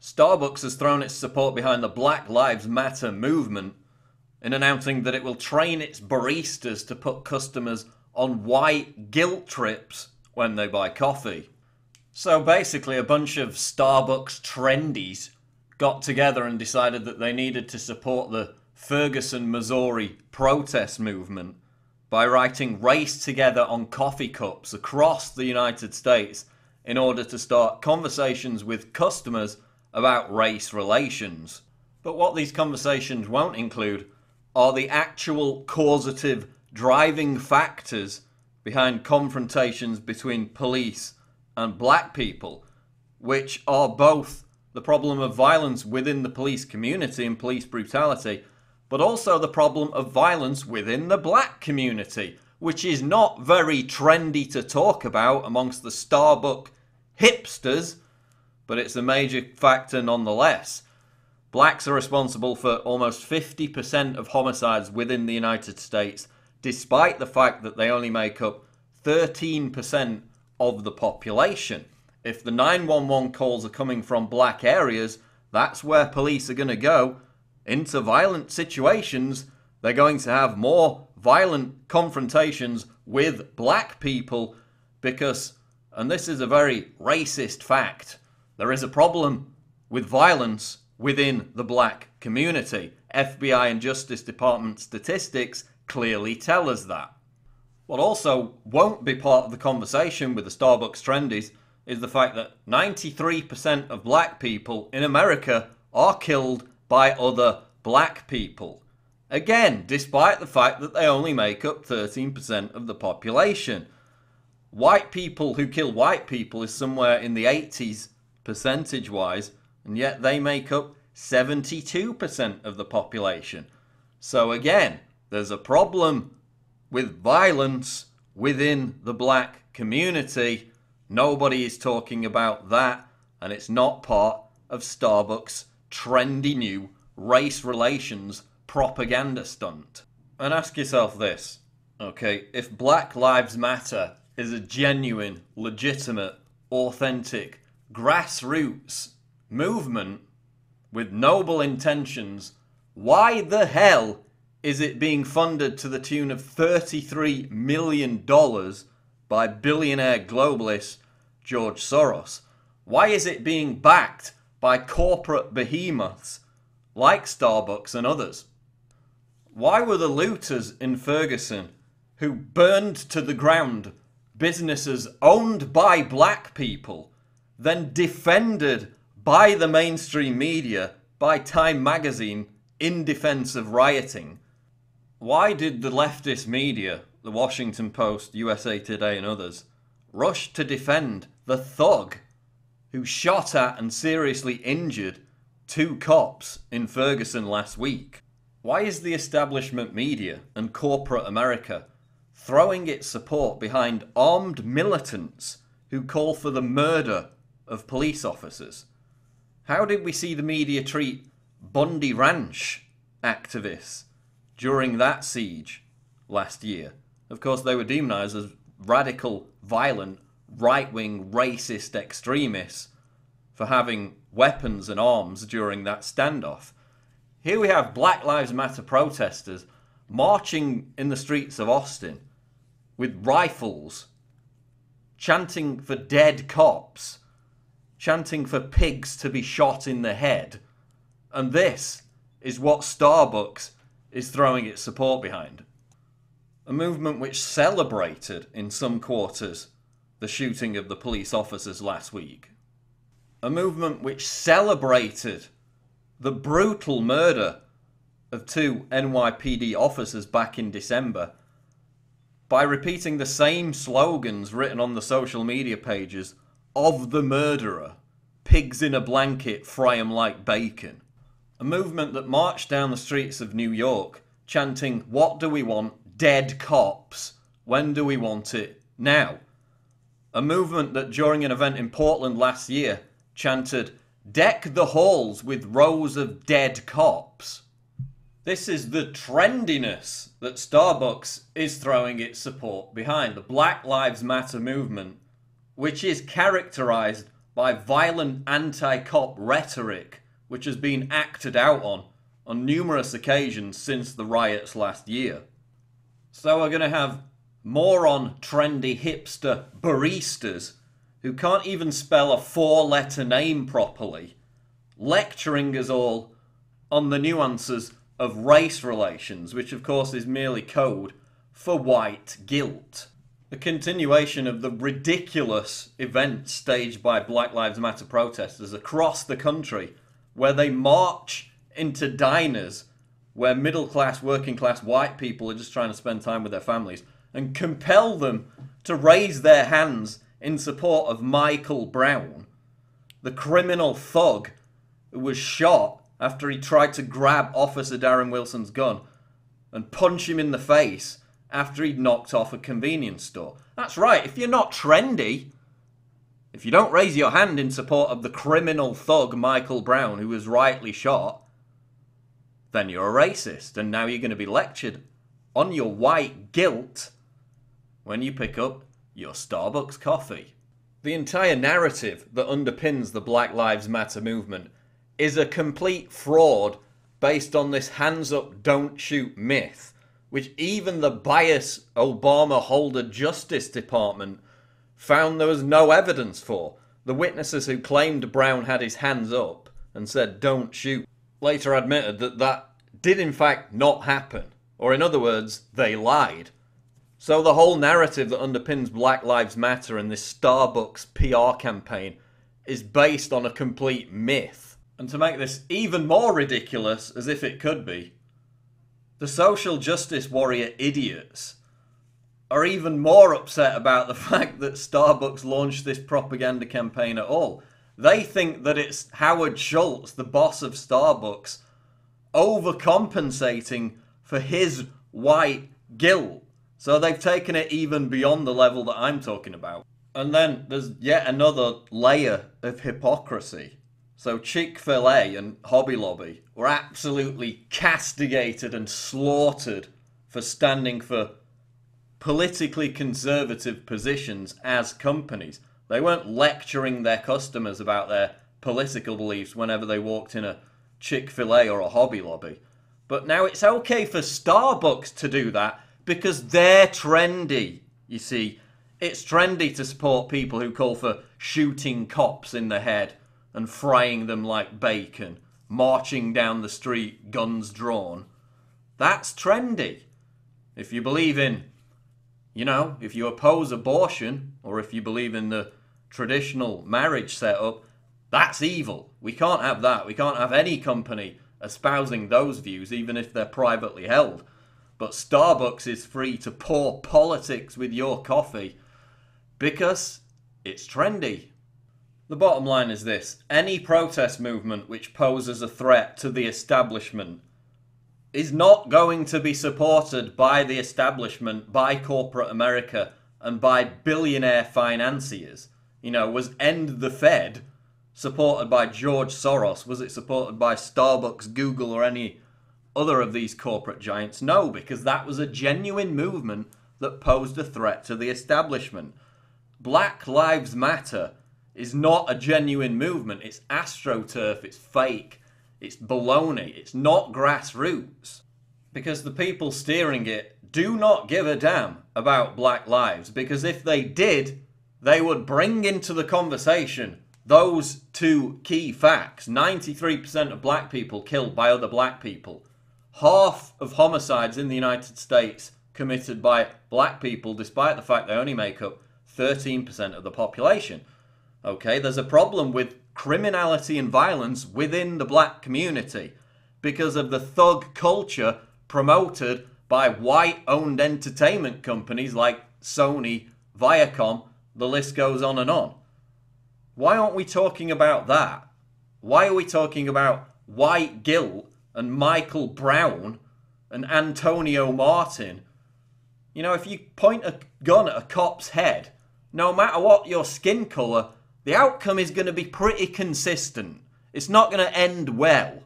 Starbucks has thrown its support behind the Black Lives Matter movement in announcing that it will train its baristas to put customers on white guilt trips when they buy coffee. So basically, a bunch of Starbucks trendies got together and decided that they needed to support the Ferguson, Missouri protest movement by writing race together on coffee cups across the United States in order to start conversations with customers about race relations. But what these conversations won't include are the actual causative driving factors behind confrontations between police and black people, which are both the problem of violence within the police community and police brutality, but also the problem of violence within the black community, which is not very trendy to talk about amongst the Starbuck hipsters but it's a major factor nonetheless. Blacks are responsible for almost 50% of homicides within the United States, despite the fact that they only make up 13% of the population. If the 911 calls are coming from black areas, that's where police are going to go. Into violent situations, they're going to have more violent confrontations with black people because, and this is a very racist fact, there is a problem with violence within the black community. FBI and Justice Department statistics clearly tell us that. What also won't be part of the conversation with the Starbucks trendies is the fact that 93% of black people in America are killed by other black people. Again, despite the fact that they only make up 13% of the population. White people who kill white people is somewhere in the 80s percentage wise, and yet they make up 72% of the population. So again, there's a problem with violence within the black community. Nobody is talking about that, and it's not part of Starbucks' trendy new race relations propaganda stunt. And ask yourself this okay, if Black Lives Matter is a genuine, legitimate, authentic grassroots movement with noble intentions, why the hell is it being funded to the tune of $33 million by billionaire globalist George Soros? Why is it being backed by corporate behemoths like Starbucks and others? Why were the looters in Ferguson who burned to the ground businesses owned by black people then defended by the mainstream media, by Time magazine, in defense of rioting. Why did the leftist media, the Washington Post, USA Today, and others, rush to defend the thug who shot at and seriously injured two cops in Ferguson last week? Why is the establishment media and corporate America throwing its support behind armed militants who call for the murder of police officers? How did we see the media treat Bondi Ranch activists during that siege last year? Of course, they were demonised as radical, violent, right wing, racist extremists for having weapons and arms during that standoff. Here we have Black Lives Matter protesters marching in the streets of Austin with rifles, chanting for dead cops chanting for pigs to be shot in the head. And this is what Starbucks is throwing its support behind. A movement which celebrated, in some quarters, the shooting of the police officers last week. A movement which celebrated the brutal murder of two NYPD officers back in December by repeating the same slogans written on the social media pages of the murderer, pigs in a blanket fry 'em like bacon. A movement that marched down the streets of New York chanting, What do we want? Dead cops. When do we want it? Now. A movement that during an event in Portland last year chanted, Deck the halls with rows of dead cops. This is the trendiness that Starbucks is throwing its support behind. The Black Lives Matter movement which is characterized by violent anti cop rhetoric, which has been acted out on on numerous occasions since the riots last year. So we're going to have moron, trendy, hipster baristas who can't even spell a four letter name properly, lecturing us all on the nuances of race relations, which of course is merely code for white guilt. The continuation of the ridiculous event staged by Black Lives Matter protesters across the country, where they march into diners where middle class, working class white people are just trying to spend time with their families and compel them to raise their hands in support of Michael Brown, the criminal thug who was shot after he tried to grab Officer Darren Wilson's gun and punch him in the face after he'd knocked off a convenience store. That's right, if you're not trendy, if you don't raise your hand in support of the criminal thug Michael Brown, who was rightly shot, then you're a racist, and now you're going to be lectured on your white guilt when you pick up your Starbucks coffee. The entire narrative that underpins the Black Lives Matter movement is a complete fraud based on this hands up, don't shoot myth which even the biased Obama Holder Justice Department found there was no evidence for. The witnesses who claimed Brown had his hands up and said, don't shoot, later admitted that that did in fact not happen. Or, in other words, they lied. So, the whole narrative that underpins Black Lives Matter and this Starbucks PR campaign is based on a complete myth. And to make this even more ridiculous, as if it could be, the social justice warrior idiots are even more upset about the fact that Starbucks launched this propaganda campaign at all. They think that it's Howard Schultz, the boss of Starbucks, overcompensating for his white guilt. So they've taken it even beyond the level that I'm talking about. And then there's yet another layer of hypocrisy so Chick fil A and Hobby Lobby were absolutely castigated and slaughtered for standing for politically conservative positions as companies. They weren't lecturing their customers about their political beliefs whenever they walked in a Chick fil A or a Hobby Lobby. But now it's okay for Starbucks to do that because they're trendy, you see. It's trendy to support people who call for shooting cops in the head and frying them like bacon, marching down the street, guns drawn. That's trendy. If you believe in, you know, if you oppose abortion, or if you believe in the traditional marriage setup, that's evil. We can't have that. We can't have any company espousing those views, even if they're privately held. But Starbucks is free to pour politics with your coffee because it's trendy. The bottom line is this any protest movement which poses a threat to the establishment is not going to be supported by the establishment, by corporate America, and by billionaire financiers. You know, was End the Fed supported by George Soros? Was it supported by Starbucks, Google, or any other of these corporate giants? No, because that was a genuine movement that posed a threat to the establishment. Black Lives Matter is not a genuine movement. It's astroturf, it's fake, it's baloney, it's not grassroots. Because the people steering it do not give a damn about black lives, because if they did, they would bring into the conversation those two key facts 93% of black people killed by other black people, half of homicides in the United States committed by black people, despite the fact they only make up 13% of the population. Okay, there's a problem with criminality and violence within the black community because of the thug culture promoted by white owned entertainment companies like Sony, Viacom, the list goes on and on. Why aren't we talking about that? Why are we talking about white guilt and Michael Brown and Antonio Martin? You know, if you point a gun at a cop's head, no matter what your skin colour, the outcome is going to be pretty consistent. It's not going to end well.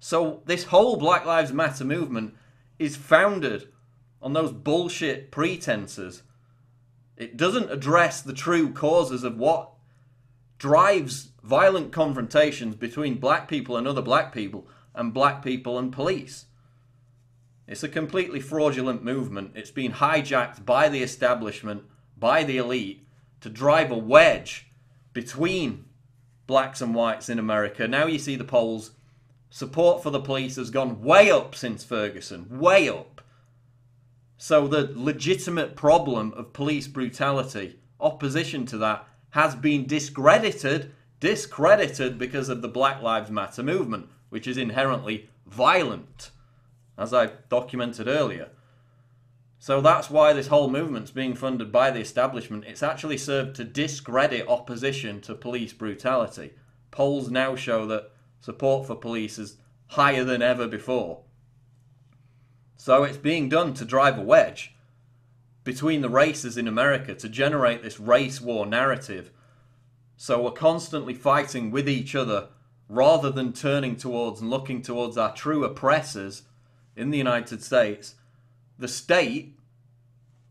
So this whole Black Lives Matter movement is founded on those bullshit pretenses. It doesn't address the true causes of what drives violent confrontations between black people and other black people and black people and police. It's a completely fraudulent movement. It's been hijacked by the establishment, by the elite, to drive a wedge between blacks and whites in America. Now you see the polls. Support for the police has gone way up since Ferguson, way up. So the legitimate problem of police brutality, opposition to that, has been discredited, discredited because of the Black Lives Matter movement, which is inherently violent, as I documented earlier. So mm. that's why this whole movement's being funded by the establishment. It's actually served to discredit opposition to police brutality. Polls now show that support for police is higher than ever before. So it's being done to drive a wedge between the races in America to generate this race war narrative. So we're constantly fighting with each other rather than turning towards and looking towards our true oppressors in the United States the state,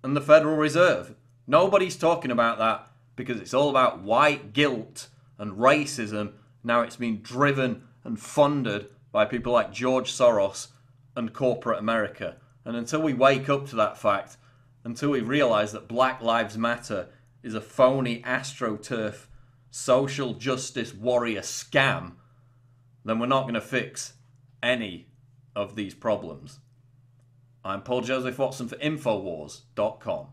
and the Federal Reserve. Nobody's talking about that because it's all about white guilt and racism. Now it's been driven and funded by people like George Soros and corporate America. And until we wake up to that fact, until we realize that Black Lives Matter is a phony astroturf social justice warrior scam, then we're not going to fix any of these problems. I'm Paul Joseph Watson for Infowars.com.